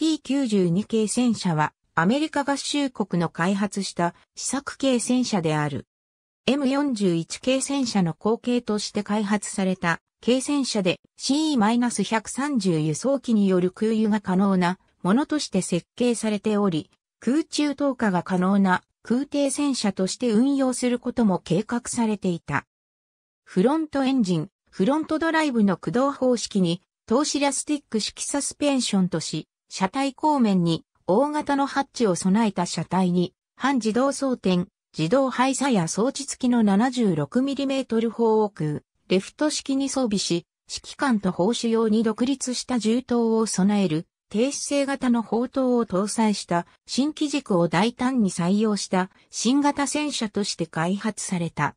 T92 系戦車はアメリカ合衆国の開発した試作系戦車である。M41 系戦車の後継として開発された軽戦車で CE-130 輸送機による空輸が可能なものとして設計されており、空中投下が可能な空挺戦車として運用することも計画されていた。フロントエンジン、フロントドライブの駆動方式に、投資ラスティック式サスペンションとし、車体後面に大型のハッチを備えた車体に、半自動装填、自動配車や装置付きの 76mm 砲を空、レフト式に装備し、指揮官と砲手用に独立した銃刀を備える、低姿勢型の砲塔を搭載した新機軸を大胆に採用した新型戦車として開発された。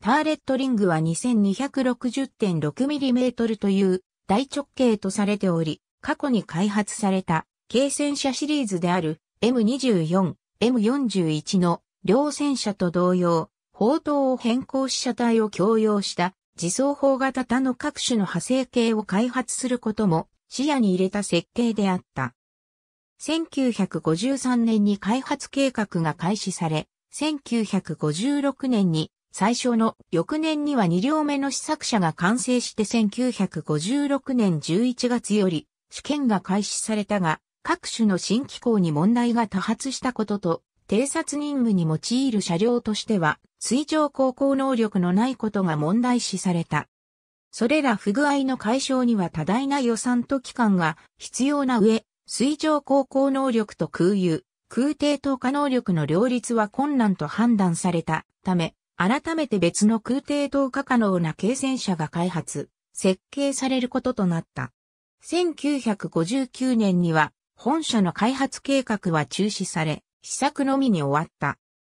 ターレットリングは 2260.6mm という大直径とされており、過去に開発された軽戦車シリーズである M24、M41 の両戦車と同様、砲塔を変更し車体を強要した自走砲型他の各種の派生系を開発することも視野に入れた設計であった。1953年に開発計画が開始され、1956年に最初の翌年には2両目の試作車が完成して1956年11月より試験が開始されたが、各種の新機構に問題が多発したことと、偵察任務に用いる車両としては、水上航行能力のないことが問題視された。それら不具合の解消には多大な予算と期間が必要な上、水上航行能力と空輸、空挺投下能力の両立は困難と判断されたため、改めて別の空挺投下可能な軽戦車が開発、設計されることとなった。1959年には本社の開発計画は中止され、試作のみに終わった。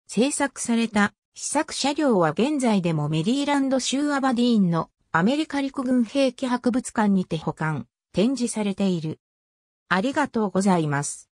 制作された試作車両は現在でもメリーランド州アバディーンのアメリカ陸軍兵器博物館にて保管、展示されている。ありがとうございます。